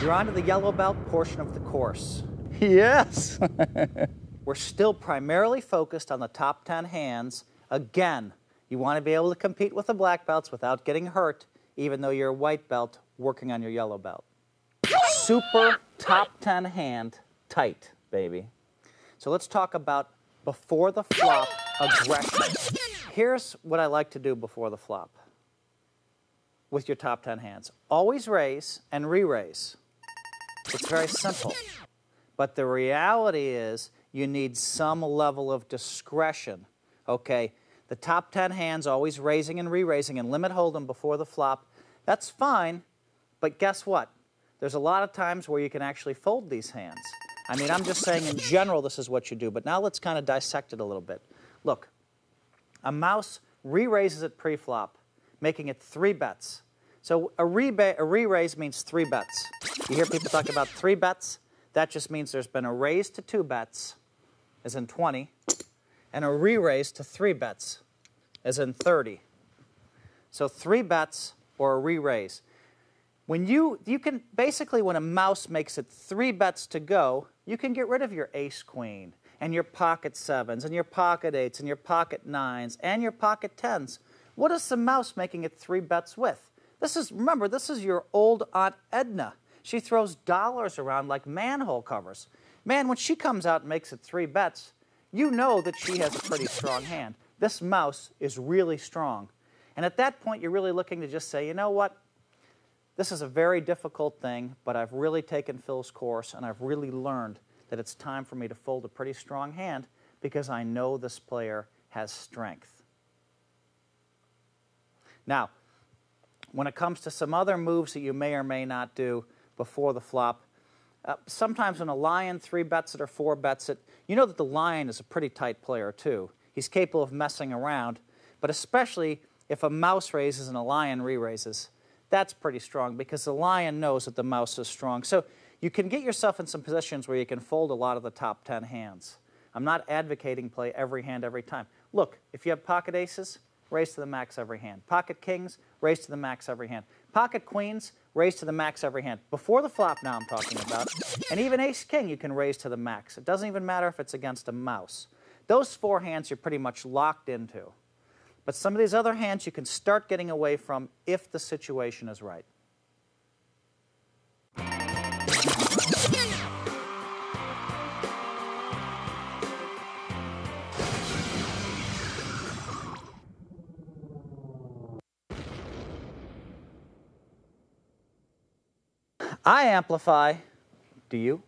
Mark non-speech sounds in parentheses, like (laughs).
You're onto the yellow belt portion of the course. Yes. (laughs) We're still primarily focused on the top 10 hands. Again, you want to be able to compete with the black belts without getting hurt, even though you're a white belt working on your yellow belt. Super top 10 hand tight, baby. So let's talk about before the flop aggression. Here's what I like to do before the flop with your top 10 hands. Always raise and re-raise. It's very simple. But the reality is you need some level of discretion. Okay, the top 10 hands always raising and re raising and limit hold'em before the flop. That's fine, but guess what? There's a lot of times where you can actually fold these hands. I mean, I'm just saying in general this is what you do, but now let's kind of dissect it a little bit. Look, a mouse re raises at pre-flop, making it three bets. So a re, a re raise means three bets. You hear people talk about three bets? That just means there's been a raise to two bets as in 20, and a re-raise to three bets, as in 30. So three bets or a re-raise. When you, you can, basically when a mouse makes it three bets to go, you can get rid of your ace queen and your pocket sevens and your pocket eights and your pocket nines and your pocket tens. What is the mouse making it three bets with? This is, remember, this is your old Aunt Edna. She throws dollars around like manhole covers. Man, when she comes out and makes it three bets, you know that she has a pretty strong hand. This mouse is really strong. And at that point, you're really looking to just say, you know what? This is a very difficult thing, but I've really taken Phil's course and I've really learned that it's time for me to fold a pretty strong hand because I know this player has strength. Now, when it comes to some other moves that you may or may not do before the flop, uh, sometimes when a lion three bets it or four bets it, you know that the lion is a pretty tight player too. He's capable of messing around, but especially if a mouse raises and a lion re-raises, that's pretty strong because the lion knows that the mouse is strong. So you can get yourself in some positions where you can fold a lot of the top 10 hands. I'm not advocating play every hand every time. Look, if you have pocket aces, raise to the max every hand. Pocket kings, raise to the max every hand. Pocket queens, raise to the max every hand. Before the flop now I'm talking about. And even ace king you can raise to the max. It doesn't even matter if it's against a mouse. Those four hands you're pretty much locked into. But some of these other hands you can start getting away from if the situation is right. I amplify. Do you?